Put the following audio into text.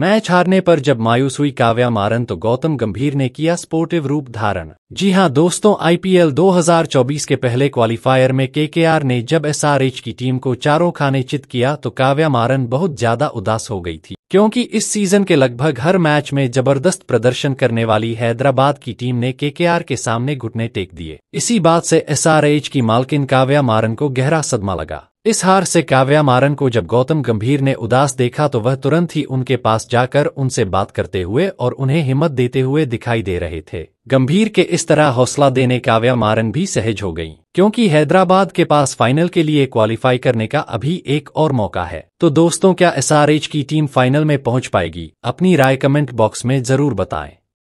match हारने पर जब मायूस हुई काव्या मारन तो गौतम गंभीर ने किया स्पोर्टिव रूप धारण जी हां दोस्तों आईपीएल 2024 के पहले क्वालिफायर में केकेआर ने जब एसआरएच की टीम को चारों खाने चित किया तो काव्या मारन बहुत ज्यादा उदास हो गई थी क्योंकि इस सीजन के लगभग हर मैच में जबरदस्त प्रदर्शन करने वाली हैदराबाद की टीम ने केकेआर के सामने घुटने टेक दिए इसी बात से एसआरएच की मालकिन काव्या मारन को गहरा सदमा लगा इस हार से काव्या मारन को जब गौतम गंभीर ने उदास देखा तो वह तुरंत ही उनके पास जाकर उनसे बात करते हुए और उन्हें हिम्मत देते हुए दिखाई दे रहे थे गंभीर के इस तरह हौसला देने काव्या मारन भी सहज हो गई क्योंकि हैदराबाद के पास फाइनल के लिए क्वालिफाई करने का अभी एक और मौका है तो दोस्तों क्या एस की टीम फाइनल में पहुँच पाएगी अपनी राय कमेंट बॉक्स में जरूर बताएं